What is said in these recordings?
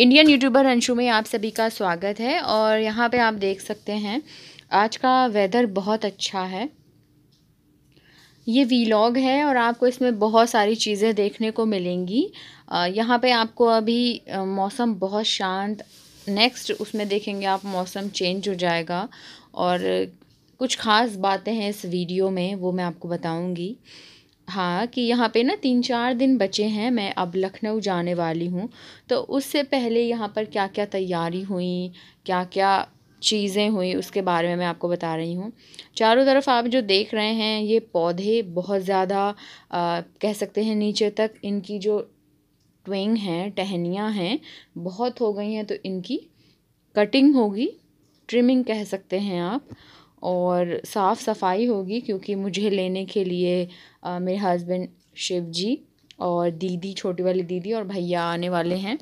Indian YouTuber Anshu में आप सभी का स्वागत है और यहाँ पे आप देख सकते हैं आज का वेदर बहुत अच्छा है ये वीलॉग है और आपको इसमें बहुत सारी चीज़ें देखने को मिलेंगी यहाँ पे आपको अभी मौसम बहुत शांत नेक्स्ट उसमें देखेंगे आप मौसम चेंज हो जाएगा और कुछ ख़ास बातें हैं इस वीडियो में वो मैं आपको बताऊँगी हाँ कि यहाँ पे ना तीन चार दिन बचे हैं मैं अब लखनऊ जाने वाली हूँ तो उससे पहले यहाँ पर क्या क्या तैयारी हुई क्या क्या चीज़ें हुई उसके बारे में मैं आपको बता रही हूँ चारों तरफ आप जो देख रहे हैं ये पौधे बहुत ज़्यादा कह सकते हैं नीचे तक इनकी जो ट्विंग हैं टहनियाँ हैं बहुत हो गई हैं तो इनकी कटिंग होगी ट्रिमिंग कह सकते हैं आप और साफ़ सफ़ाई होगी क्योंकि मुझे लेने के लिए मेरे हस्बैंड शिव जी और दीदी छोटी वाली दीदी और भैया आने वाले हैं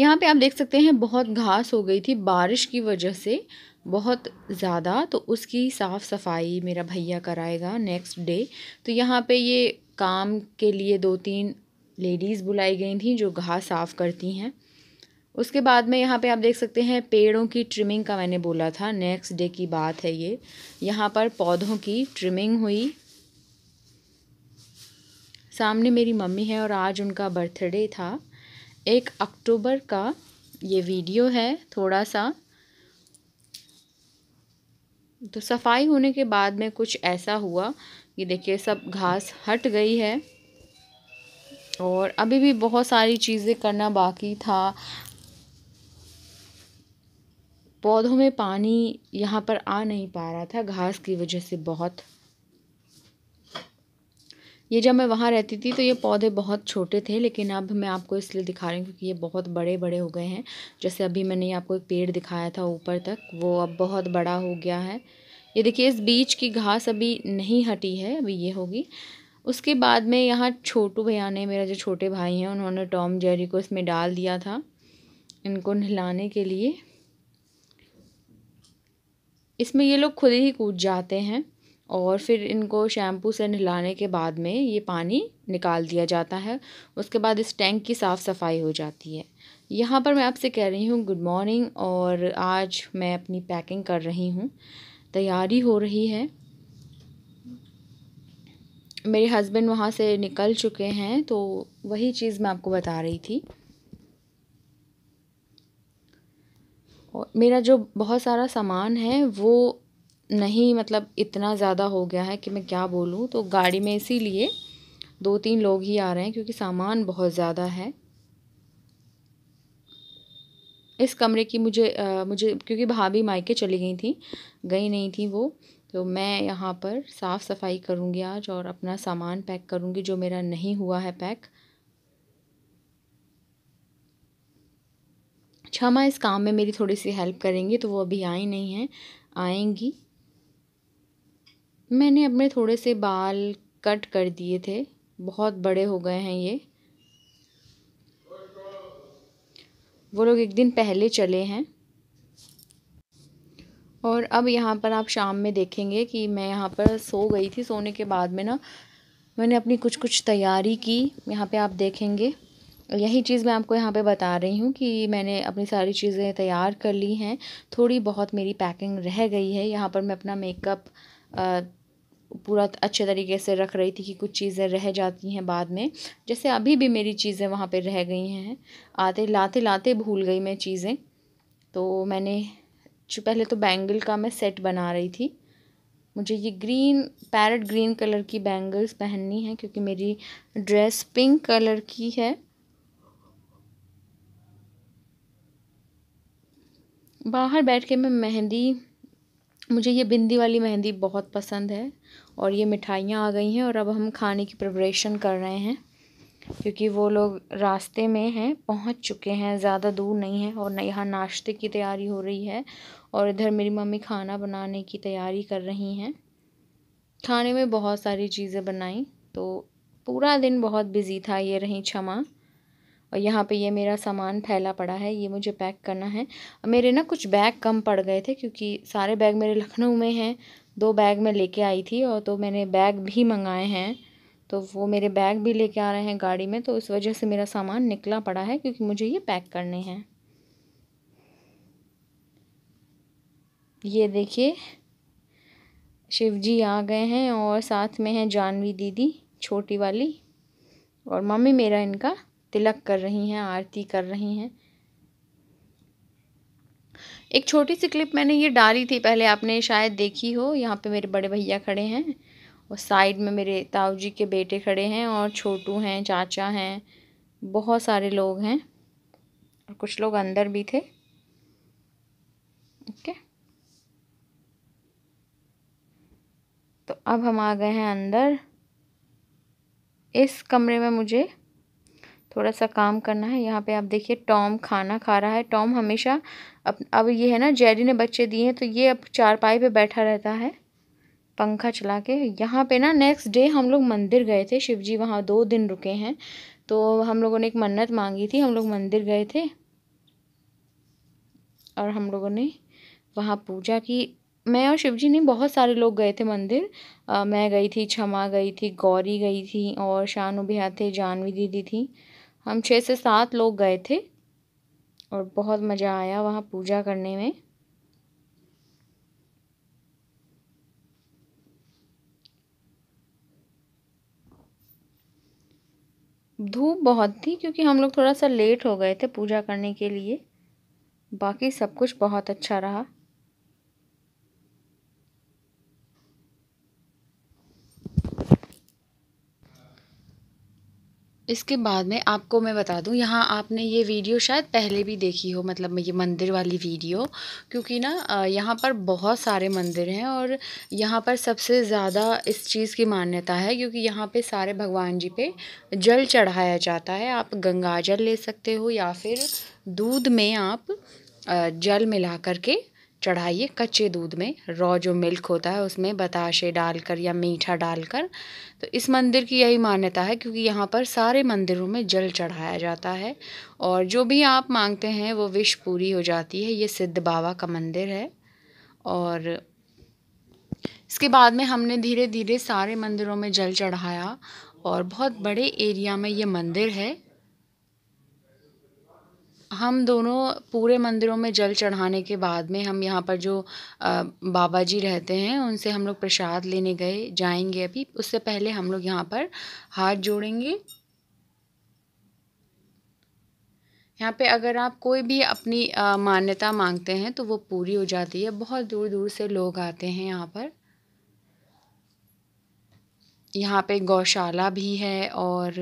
यहाँ पे आप देख सकते हैं बहुत घास हो गई थी बारिश की वजह से बहुत ज़्यादा तो उसकी साफ़ सफ़ाई मेरा भैया कराएगा नेक्स्ट डे तो यहाँ पे ये काम के लिए दो तीन लेडीज़ बुलाई गई थी जो घास साफ़ करती हैं उसके बाद में यहाँ पे आप देख सकते हैं पेड़ों की ट्रिमिंग का मैंने बोला था नेक्स्ट डे की बात है ये यहाँ पर पौधों की ट्रिमिंग हुई सामने मेरी मम्मी है और आज उनका बर्थडे था एक अक्टूबर का ये वीडियो है थोड़ा सा तो सफाई होने के बाद में कुछ ऐसा हुआ ये देखिए सब घास हट गई है और अभी भी बहुत सारी चीज़ें करना बाकी था पौधों में पानी यहाँ पर आ नहीं पा रहा था घास की वजह से बहुत ये जब मैं वहाँ रहती थी तो ये पौधे बहुत छोटे थे लेकिन अब मैं आपको इसलिए दिखा रही हूँ क्योंकि ये बहुत बड़े बड़े हो गए हैं जैसे अभी मैंने आपको एक पेड़ दिखाया था ऊपर तक वो अब बहुत बड़ा हो गया है ये देखिए इस बीच की घास अभी नहीं हटी है अभी ये होगी उसके बाद में यहाँ छोटू भैया ने मेरा जो छोटे भाई हैं उन्होंने टॉम जेरी को इसमें डाल दिया था इनको नहलाने के लिए इसमें ये लोग खुद ही कूद जाते हैं और फिर इनको शैम्पू से नहलाने के बाद में ये पानी निकाल दिया जाता है उसके बाद इस टैंक की साफ़ सफाई हो जाती है यहाँ पर मैं आपसे कह रही हूँ गुड मॉर्निंग और आज मैं अपनी पैकिंग कर रही हूँ तैयारी हो रही है मेरे हस्बैंड वहाँ से निकल चुके हैं तो वही चीज़ मैं आपको बता रही थी मेरा जो बहुत सारा सामान है वो नहीं मतलब इतना ज़्यादा हो गया है कि मैं क्या बोलूँ तो गाड़ी में इसीलिए दो तीन लोग ही आ रहे हैं क्योंकि सामान बहुत ज़्यादा है इस कमरे की मुझे आ, मुझे क्योंकि भाभी मायके चली गई थी गई नहीं थी वो तो मैं यहाँ पर साफ़ सफाई करूँगी आज और अपना सामान पैक करूँगी जो मेरा नहीं हुआ है पैक क्षमा अच्छा, इस काम में मेरी थोड़ी सी हेल्प करेंगी तो वो अभी आई नहीं हैं आएंगी मैंने अपने थोड़े से बाल कट कर दिए थे बहुत बड़े हो गए हैं ये वो लोग एक दिन पहले चले हैं और अब यहाँ पर आप शाम में देखेंगे कि मैं यहाँ पर सो गई थी सोने के बाद में ना मैंने अपनी कुछ कुछ तैयारी की यहाँ पे आप देखेंगे यही चीज़ मैं आपको यहाँ पे बता रही हूँ कि मैंने अपनी सारी चीज़ें तैयार कर ली हैं थोड़ी बहुत मेरी पैकिंग रह गई है यहाँ पर मैं अपना मेकअप पूरा अच्छे तरीके से रख रही थी कि कुछ चीज़ें रह जाती हैं बाद में जैसे अभी भी मेरी चीज़ें वहाँ पर रह गई हैं आते लाते लाते भूल गई मैं चीज़ें तो मैंने पहले तो बैंगल का मैं सेट बना रही थी मुझे ये ग्रीन पैरट ग्रीन कलर की बैंगल्स पहननी है क्योंकि मेरी ड्रेस पिंक कलर की है बाहर बैठ के मैं मेहंदी मुझे ये बिंदी वाली मेहंदी बहुत पसंद है और ये मिठाइयाँ आ गई हैं और अब हम खाने की प्रिपरेशन कर रहे हैं क्योंकि वो लोग रास्ते में हैं पहुंच चुके हैं ज़्यादा दूर नहीं है और यहाँ नाश्ते की तैयारी हो रही है और इधर मेरी मम्मी खाना बनाने की तैयारी कर रही हैं खाने में बहुत सारी चीज़ें बनाई तो पूरा दिन बहुत बिज़ी था ये रही क्षमा और यहाँ पे ये मेरा सामान फैला पड़ा है ये मुझे पैक करना है मेरे ना कुछ बैग कम पड़ गए थे क्योंकि सारे बैग मेरे लखनऊ में हैं दो बैग मैं लेके आई थी और तो मैंने बैग भी मंगाए हैं तो वो मेरे बैग भी लेके आ रहे हैं गाड़ी में तो इस वजह से मेरा सामान निकला पड़ा है क्योंकि मुझे ये पैक करने हैं ये देखिए शिव जी आ गए हैं और साथ में हैं जानवी दीदी छोटी वाली और मम्मी मेरा इनका तिलक कर रही हैं आरती कर रही हैं एक छोटी सी क्लिप मैंने ये डाली थी पहले आपने शायद देखी हो यहाँ पे मेरे बड़े भैया खड़े हैं और साइड में मेरे ताऊ जी के बेटे खड़े हैं और छोटू हैं चाचा हैं बहुत सारे लोग हैं और कुछ लोग अंदर भी थे ओके तो अब हम आ गए हैं अंदर इस कमरे में मुझे थोड़ा सा काम करना है यहाँ पे आप देखिए टॉम खाना खा रहा है टॉम हमेशा अब अब ये है ना जेरी ने बच्चे दिए हैं तो ये अब चारपाई पे बैठा रहता है पंखा चला के यहाँ पे ना नेक्स्ट डे हम लोग मंदिर गए थे शिव जी वहाँ दो दिन रुके हैं तो हम लोगों ने एक मन्नत मांगी थी हम लोग मंदिर गए थे और हम लोगों ने वहाँ पूजा की मैं और शिव जी ने बहुत सारे लोग गए थे मंदिर आ, मैं गई थी क्षमा गई थी गौरी गई थी और शानु भैया थे जानवी दीदी थी हम छः से सात लोग गए थे और बहुत मज़ा आया वहाँ पूजा करने में धूप बहुत थी क्योंकि हम लोग थोड़ा सा लेट हो गए थे पूजा करने के लिए बाकी सब कुछ बहुत अच्छा रहा इसके बाद में आपको मैं बता दूं यहाँ आपने ये वीडियो शायद पहले भी देखी हो मतलब ये मंदिर वाली वीडियो क्योंकि ना यहाँ पर बहुत सारे मंदिर हैं और यहाँ पर सबसे ज़्यादा इस चीज़ की मान्यता है क्योंकि यहाँ पे सारे भगवान जी पे जल चढ़ाया जाता है आप गंगा जल ले सकते हो या फिर दूध में आप जल मिला करके के चढ़ाइए कच्चे दूध में रॉ जो मिल्क होता है उसमें बताशे डालकर या मीठा डालकर तो इस मंदिर की यही मान्यता है क्योंकि यहाँ पर सारे मंदिरों में जल चढ़ाया जाता है और जो भी आप मांगते हैं वो विश पूरी हो जाती है ये सिद्ध बाबा का मंदिर है और इसके बाद में हमने धीरे धीरे सारे मंदिरों में जल चढ़ाया और बहुत बड़े एरिया में ये मंदिर है हम दोनों पूरे मंदिरों में जल चढ़ाने के बाद में हम यहाँ पर जो बाबा जी रहते हैं उनसे हम लोग प्रसाद लेने गए जाएंगे अभी उससे पहले हम लोग यहाँ पर हाथ जोड़ेंगे यहाँ पे अगर आप कोई भी अपनी मान्यता मांगते हैं तो वो पूरी हो जाती है बहुत दूर दूर से लोग आते हैं यहाँ पर यहाँ पे गौशाला भी है और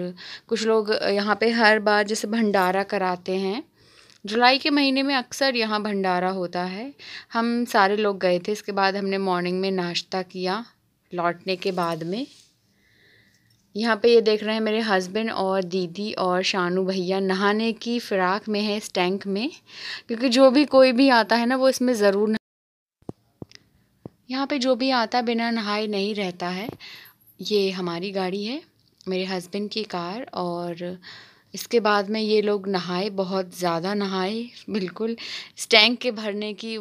कुछ लोग यहाँ पे हर बार जैसे भंडारा कराते हैं जुलाई के महीने में अक्सर यहाँ भंडारा होता है हम सारे लोग गए थे इसके बाद हमने मॉर्निंग में नाश्ता किया लौटने के बाद में यहाँ पे ये देख रहे हैं मेरे हस्बैंड और दीदी और शानू भैया नहाने की फ़िराक में है इस टैंक में क्योंकि जो भी कोई भी आता है ना वो इसमें ज़रूर यहाँ पे जो भी आता बिना नहाए नहीं रहता है ये हमारी गाड़ी है मेरे हस्बैंड की कार और इसके बाद में ये लोग नहाए बहुत ज़्यादा नहाए बिल्कुल इस टैंक के भरने की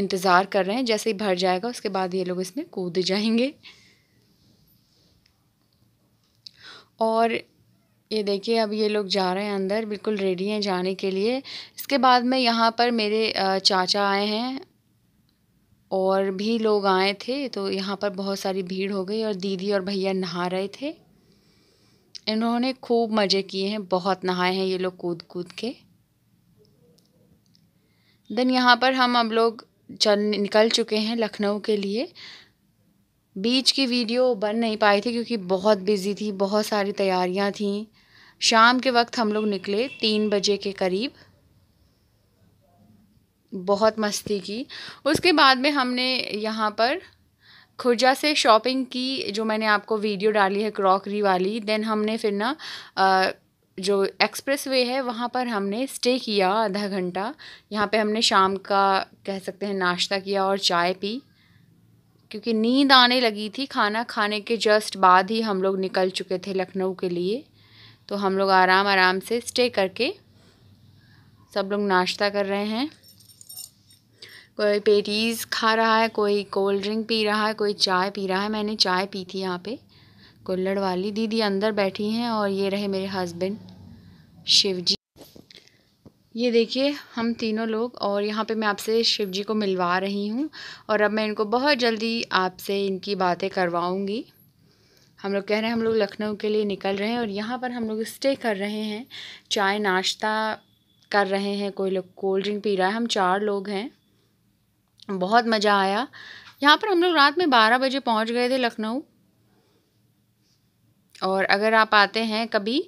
इंतज़ार कर रहे हैं जैसे ही भर जाएगा उसके बाद ये लोग इसमें कूद जाएंगे और ये देखिए अब ये लोग जा रहे हैं अंदर बिल्कुल रेडी हैं जाने के लिए इसके बाद में यहाँ पर मेरे चाचा आए हैं और भी लोग आए थे तो यहाँ पर बहुत सारी भीड़ हो गई और दीदी और भैया नहा रहे थे इन्होंने खूब मज़े किए हैं बहुत नहाए हैं ये लोग कूद कूद के देन यहाँ पर हम अब लोग चल निकल चुके हैं लखनऊ के लिए बीच की वीडियो बन नहीं पाई थी क्योंकि बहुत बिज़ी थी बहुत सारी तैयारियाँ थीं शाम के वक्त हम लोग निकले तीन बजे के करीब बहुत मस्ती की उसके बाद में हमने यहाँ पर खुर्जा से शॉपिंग की जो मैंने आपको वीडियो डाली है क्रॉकरी वाली देन हमने फिर ना जो एक्सप्रेस वे है वहाँ पर हमने स्टे किया आधा घंटा यहाँ पे हमने शाम का कह सकते हैं नाश्ता किया और चाय पी क्योंकि नींद आने लगी थी खाना खाने के जस्ट बाद ही हम लोग निकल चुके थे लखनऊ के लिए तो हम लोग आराम आराम से स्टे करके सब लोग नाश्ता कर रहे हैं कोई पेटीज़ खा रहा है कोई कोल्ड ड्रिंक पी रहा है कोई चाय पी रहा है मैंने चाय पी थी यहाँ पे कुल्लड़ वाली दीदी अंदर बैठी हैं और ये रहे मेरे हस्बैंड शिव जी ये देखिए हम तीनों लोग और यहाँ पे मैं आपसे शिव जी को मिलवा रही हूँ और अब मैं इनको बहुत जल्दी आपसे इनकी बातें करवाऊँगी हम लोग कह रहे हैं हम लोग लखनऊ के लिए निकल रहे हैं और यहाँ पर हम लोग स्टे कर रहे हैं चाय नाश्ता कर रहे हैं कोई लोग कोल्ड ड्रिंक पी रहा है हम चार लोग हैं बहुत मज़ा आया यहाँ पर हम लोग रात में बारह बजे पहुँच गए थे लखनऊ और अगर आप आते हैं कभी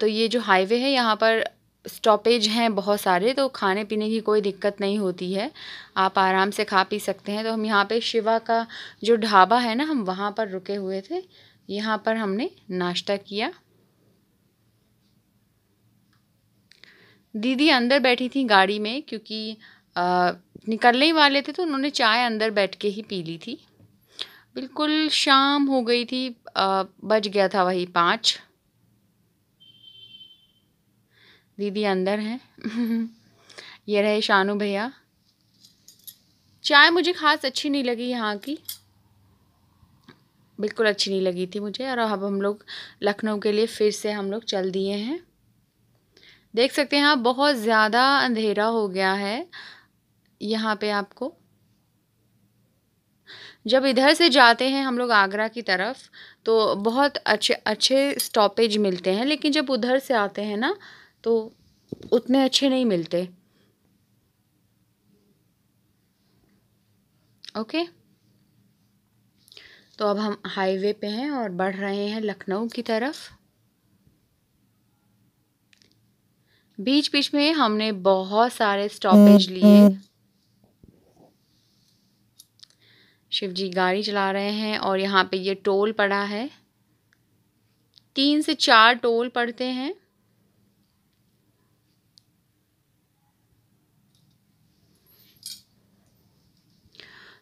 तो ये जो हाईवे है यहाँ पर स्टॉपेज हैं बहुत सारे तो खाने पीने की कोई दिक्कत नहीं होती है आप आराम से खा पी सकते हैं तो हम यहाँ पे शिवा का जो ढाबा है ना हम वहाँ पर रुके हुए थे यहाँ पर हमने नाश्ता किया दीदी अंदर बैठी थी गाड़ी में क्योंकि आ, निकलने ही वाले थे तो उन्होंने चाय अंदर बैठ के ही पी ली थी बिल्कुल शाम हो गई थी बज गया था वही पाँच दीदी अंदर हैं ये रहे शानू भैया चाय मुझे खास अच्छी नहीं लगी यहाँ की बिल्कुल अच्छी नहीं लगी थी मुझे और अब हम लोग लखनऊ के लिए फिर से हम लोग चल दिए हैं देख सकते हैं आप बहुत ज़्यादा अंधेरा हो गया है यहाँ पे आपको जब इधर से जाते हैं हम लोग आगरा की तरफ तो बहुत अच्छे अच्छे स्टॉपेज मिलते हैं लेकिन जब उधर से आते हैं ना तो उतने अच्छे नहीं मिलते ओके तो अब हम हाईवे पे हैं और बढ़ रहे हैं लखनऊ की तरफ बीच बीच में हमने बहुत सारे स्टॉपेज लिए शिव जी गाड़ी चला रहे हैं और यहाँ पे ये टोल पड़ा है तीन से चार टोल पड़ते हैं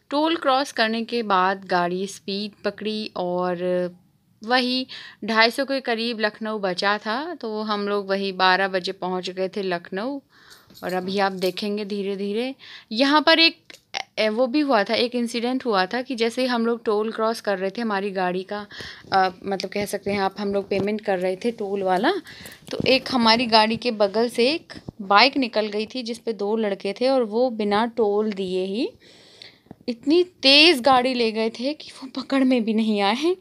टोल क्रॉस करने के बाद गाड़ी स्पीड पकड़ी और वही ढाई सौ के करीब लखनऊ बचा था तो हम लोग वही बारह बजे पहुंच गए थे लखनऊ और अभी आप देखेंगे धीरे धीरे यहाँ पर एक वो भी हुआ था एक इंसिडेंट हुआ था कि जैसे ही हम लोग टोल क्रॉस कर रहे थे हमारी गाड़ी का आ, मतलब कह सकते हैं आप हम लोग पेमेंट कर रहे थे टोल वाला तो एक हमारी गाड़ी के बगल से एक बाइक निकल गई थी जिस दो लड़के थे और वो बिना टोल दिए ही इतनी तेज़ गाड़ी ले गए थे कि वो पकड़ में भी नहीं आए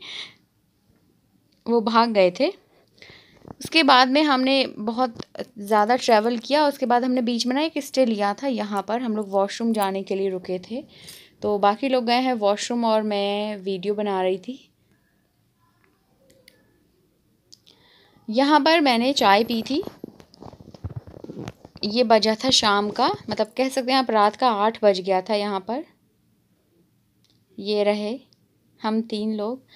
वो भाग गए थे उसके बाद में हमने बहुत ज़्यादा ट्रैवल किया उसके बाद हमने बीच में ना एक स्टे लिया था यहाँ पर हम लोग वॉशरूम जाने के लिए रुके थे तो बाकी लोग गए हैं वॉशरूम और मैं वीडियो बना रही थी यहाँ पर मैंने चाय पी थी ये बजा था शाम का मतलब कह सकते हैं आप रात का आठ बज गया था यहाँ पर ये रहे हम तीन लोग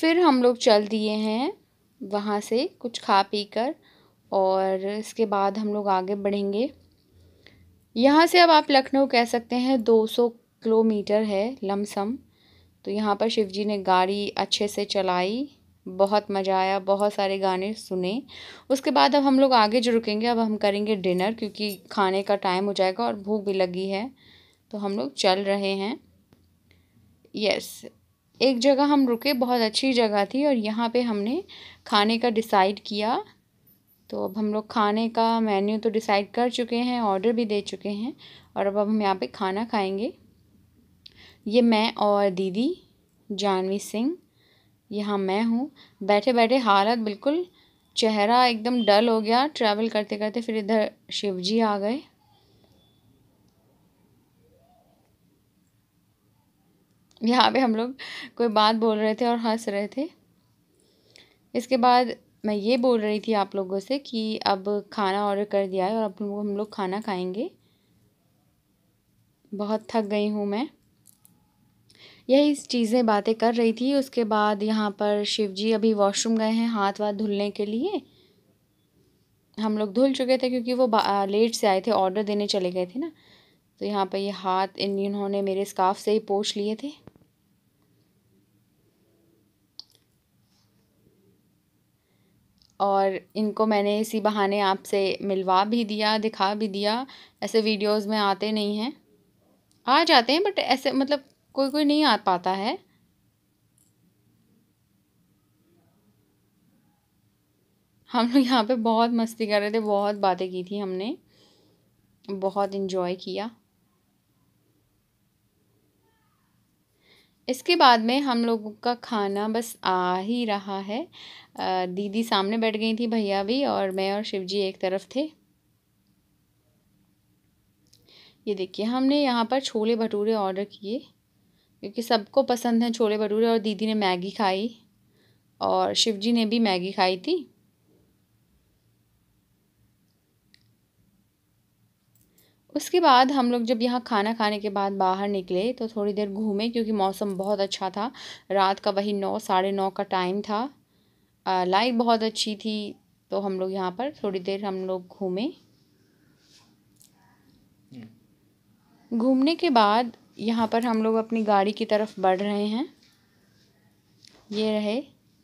फिर हम लोग चल दिए हैं वहाँ से कुछ खा पी कर और इसके बाद हम लोग आगे बढ़ेंगे यहाँ से अब आप लखनऊ कह सकते हैं 200 किलोमीटर है लमसम तो यहाँ पर शिव जी ने गाड़ी अच्छे से चलाई बहुत मज़ा आया बहुत सारे गाने सुने उसके बाद अब हम लोग आगे जो रुकेंगे अब हम करेंगे डिनर क्योंकि खाने का टाइम हो जाएगा और भूख भी लगी है तो हम लोग चल रहे हैं यस एक जगह हम रुके बहुत अच्छी जगह थी और यहाँ पे हमने खाने का डिसाइड किया तो अब हम लोग खाने का मेन्यू तो डिसाइड कर चुके हैं ऑर्डर भी दे चुके हैं और अब हम यहाँ पे खाना खाएंगे ये मैं और दीदी जानवी सिंह यहाँ मैं हूँ बैठे बैठे हालत बिल्कुल चेहरा एकदम डल हो गया ट्रैवल करते करते फिर इधर शिव जी आ गए यहाँ पे हम लोग कोई बात बोल रहे थे और हंस रहे थे इसके बाद मैं ये बोल रही थी आप लोगों से कि अब खाना ऑर्डर कर दिया है और अब हम लोग खाना खाएंगे बहुत थक गई हूँ मैं यही चीज़ें बातें कर रही थी उसके बाद यहाँ पर शिव जी अभी वॉशरूम गए हैं हाथ वाथ धुलने के लिए हम लोग धुल चुके थे क्योंकि वो लेट से आए थे ऑर्डर देने चले गए थे ना तो यहाँ पर ये हाथ इन इन्होंने मेरे स्काफ से ही पोछ लिए थे और इनको मैंने इसी बहाने आपसे मिलवा भी दिया दिखा भी दिया ऐसे वीडियोस में आते नहीं हैं आ जाते हैं बट ऐसे मतलब कोई कोई नहीं आ पाता है हम लोग यहाँ पे बहुत मस्ती कर रहे थे बहुत बातें की थी हमने बहुत इन्जॉय किया इसके बाद में हम लोगों का खाना बस आ ही रहा है दीदी सामने बैठ गई थी भैया भी और मैं और शिवजी एक तरफ थे ये देखिए हमने यहाँ पर छोले भटूरे ऑर्डर किए क्योंकि सबको पसंद है छोले भटूरे और दीदी ने मैगी खाई और शिव जी ने भी मैगी खाई थी उसके बाद हम लोग जब यहाँ खाना खाने के बाद बाहर निकले तो थोड़ी देर घूमे क्योंकि मौसम बहुत अच्छा था रात का वही नौ साढ़े नौ का टाइम था लाइट बहुत अच्छी थी तो हम लोग यहाँ पर थोड़ी देर हम लोग घूमे घूमने के बाद यहाँ पर हम लोग अपनी गाड़ी की तरफ बढ़ रहे हैं ये रहे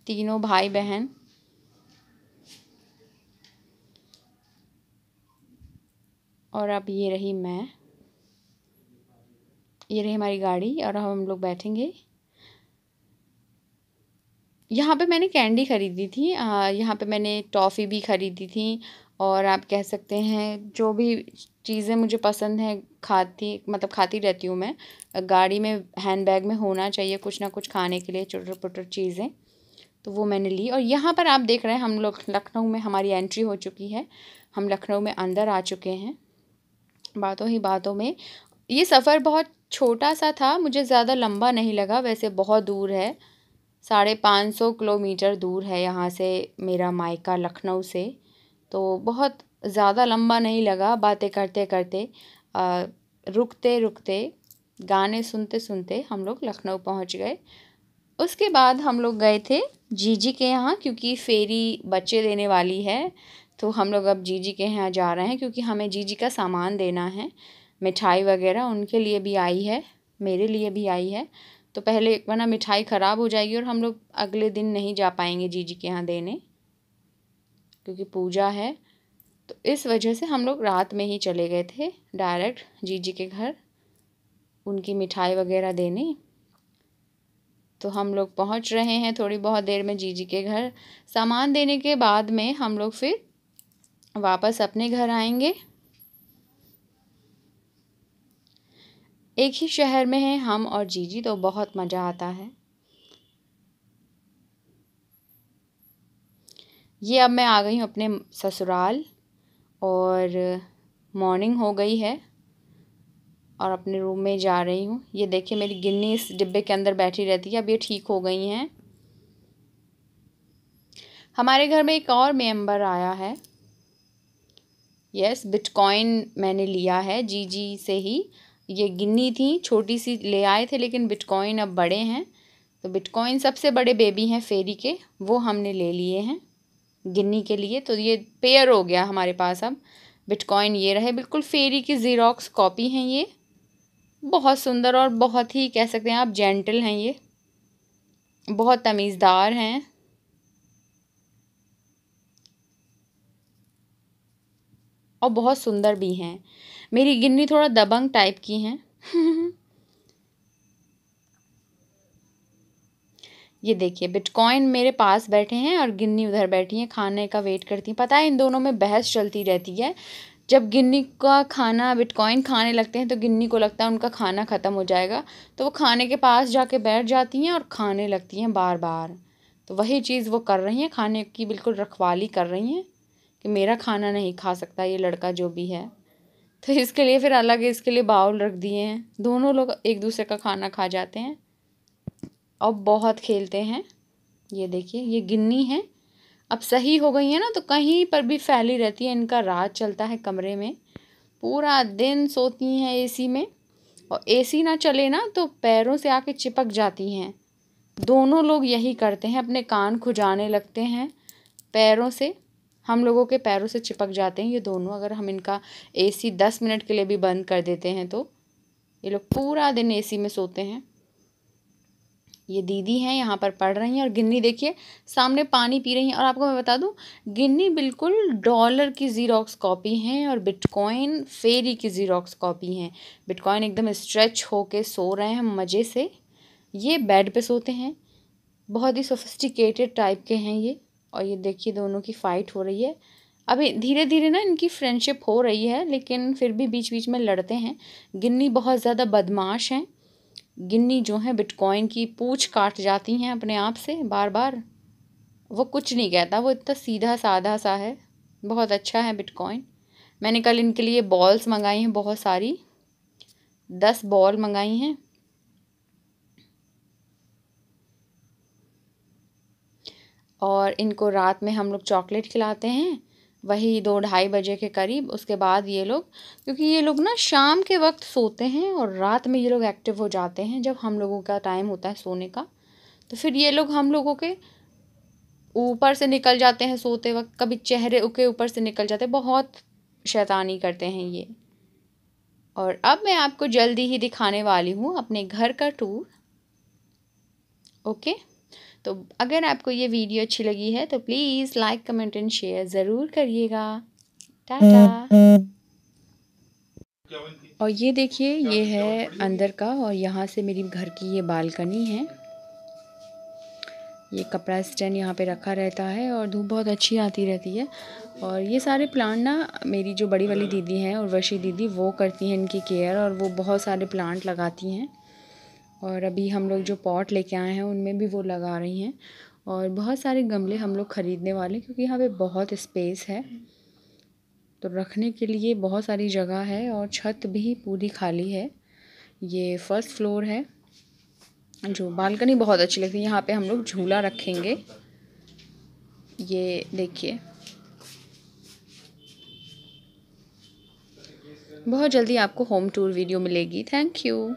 तीनों भाई बहन और अब ये रही मैं ये रही हमारी गाड़ी और हम लोग बैठेंगे यहाँ पे मैंने कैंडी ख़रीदी थी यहाँ पे मैंने टॉफ़ी भी ख़रीदी थी और आप कह सकते हैं जो भी चीज़ें मुझे पसंद हैं खाती मतलब खाती रहती हूँ मैं गाड़ी में हैंड बैग में होना चाहिए कुछ ना कुछ खाने के लिए चुटर पुटर चीज़ें तो वो मैंने ली और यहाँ पर आप देख रहे हैं हम लोग लखनऊ में हमारी एंट्री हो चुकी है हम लखनऊ में अंदर आ चुके हैं बातों ही बातों में ये सफ़र बहुत छोटा सा था मुझे ज़्यादा लंबा नहीं लगा वैसे बहुत दूर है साढ़े पाँच सौ किलोमीटर दूर है यहाँ से मेरा मायका लखनऊ से तो बहुत ज़्यादा लंबा नहीं लगा बातें करते करते आ, रुकते रुकते गाने सुनते सुनते हम लोग लखनऊ पहुँच गए उसके बाद हम लोग गए थे जीजी के यहाँ क्योंकि फेरी बच्चे देने वाली है तो हम लोग अब जीजी के यहाँ जा रहे हैं क्योंकि हमें जीजी का सामान देना है मिठाई वगैरह उनके लिए भी आई है मेरे लिए भी आई है तो पहले एक ना मिठाई ख़राब हो जाएगी और हम लोग अगले दिन नहीं जा पाएंगे जीजी के यहाँ देने क्योंकि पूजा है तो इस वजह से हम लोग रात में ही चले गए थे डायरेक्ट जीजी के घर उनकी मिठाई वगैरह देने तो हम लोग पहुंच रहे हैं थोड़ी बहुत देर में जीजी के घर सामान देने के बाद में हम लोग फिर वापस अपने घर आएंगे एक ही शहर में हैं हम और जीजी तो बहुत मज़ा आता है ये अब मैं आ गई हूँ अपने ससुराल और मॉर्निंग हो गई है और अपने रूम में जा रही हूँ ये देखिए मेरी गिन्नी इस डिब्बे के अंदर बैठी रहती है अब ये ठीक हो गई हैं हमारे घर में एक और मेंबर आया है यस बिटकॉइन मैंने लिया है जी जी से ही ये गिन्नी थी छोटी सी ले आए थे लेकिन बिटकॉइन अब बड़े हैं तो बिटकॉइन सबसे बड़े बेबी हैं फेरी के वो हमने ले लिए हैं गिन्नी के लिए तो ये पेयर हो गया हमारे पास अब बिटकॉइन ये रहे बिल्कुल फेरी की ज़ीरोक्स कॉपी हैं ये बहुत सुंदर और बहुत ही कह सकते हैं आप जेंटल हैं ये बहुत तमीज़दार हैं और बहुत सुंदर भी हैं मेरी गिन्नी थोड़ा दबंग टाइप की हैं ये देखिए बिटकॉइन मेरे पास बैठे हैं और गिन्नी उधर बैठी हैं खाने का वेट करती हैं पता है इन दोनों में बहस चलती रहती है जब गिन्नी का खाना बिटकॉइन खाने लगते हैं तो गिन्नी को लगता है उनका खाना ख़त्म हो जाएगा तो वो खाने के पास जाके बैठ जाती हैं और खाने लगती हैं बार बार तो वही चीज़ वो कर रही हैं खाने की बिल्कुल रखवाली कर रही हैं कि मेरा खाना नहीं खा सकता ये लड़का जो भी है तो इसके लिए फिर अलग इसके लिए बाउल रख दिए हैं दोनों लोग एक दूसरे का खाना खा जाते हैं और बहुत खेलते हैं ये देखिए ये गिन्नी है अब सही हो गई है ना तो कहीं पर भी फैली रहती है इनका राज चलता है कमरे में पूरा दिन सोती हैं एसी में और एसी ना चले ना तो पैरों से आके चिपक जाती हैं दोनों लोग यही करते हैं अपने कान खुजाने लगते हैं पैरों से हम लोगों के पैरों से चिपक जाते हैं ये दोनों अगर हम इनका एसी दस मिनट के लिए भी बंद कर देते हैं तो ये लोग पूरा दिन एसी में सोते हैं ये दीदी हैं यहाँ पर पढ़ रही हैं और गिन्नी देखिए सामने पानी पी रही हैं और आपको मैं बता दूँ गिन्नी बिल्कुल डॉलर की ज़ीरोक्स कॉपी हैं और बिटकॉइन फेरी की ज़ीरोक्स कॉपी हैं बिटकॉइन एकदम स्ट्रेच होके सो रहे हैं मज़े से ये बेड पे सोते हैं बहुत ही सोफिस्टिकेटेड टाइप के हैं ये और ये देखिए दोनों की फ़ाइट हो रही है अभी धीरे धीरे ना इनकी फ्रेंडशिप हो रही है लेकिन फिर भी बीच बीच में लड़ते हैं गिन्नी बहुत ज़्यादा बदमाश हैं गिन्नी जो है बिटकॉइन की पूछ काट जाती हैं अपने आप से बार बार वो कुछ नहीं कहता वो इतना सीधा साधा सा है बहुत अच्छा है बिटकॉइन मैंने कल इनके लिए बॉल्स मंगाई हैं बहुत सारी दस बॉल मंगाई हैं और इनको रात में हम लोग चॉकलेट खिलाते हैं वही दो ढाई बजे के करीब उसके बाद ये लोग क्योंकि ये लोग ना शाम के वक्त सोते हैं और रात में ये लोग एक्टिव हो जाते हैं जब हम लोगों का टाइम होता है सोने का तो फिर ये लोग हम लोगों के ऊपर से निकल जाते हैं सोते वक्त कभी चेहरे के ऊपर से निकल जाते हैं बहुत शैतानी करते हैं ये और अब मैं आपको जल्दी ही दिखाने वाली हूँ अपने घर का टूर ओके तो अगर आपको ये वीडियो अच्छी लगी है तो please like comment and share ज़रूर करिएगा टाटा और ये देखिए ये है अंदर का और यहाँ से मेरी घर की ये बालकनी है ये कपड़ा स्टैंड यहाँ पे रखा रहता है और धूप बहुत अच्छी आती रहती है और ये सारे प्लांट ना मेरी जो बड़ी वाली दीदी हैं उर्वशी दीदी वो करती हैं इनकी केयर और वो बहुत सारे प्लांट लगाती हैं और अभी हम लोग जो पॉट लेके आए हैं उनमें भी वो लगा रही हैं और बहुत सारे गमले हम लोग ख़रीदने वाले हैं क्योंकि यहाँ पे बहुत स्पेस है तो रखने के लिए बहुत सारी जगह है और छत भी पूरी खाली है ये फर्स्ट फ्लोर है जो बालकनी बहुत अच्छी लगती है यहाँ पे हम लोग झूला रखेंगे ये देखिए बहुत जल्दी आपको होम टूर वीडियो मिलेगी थैंक यू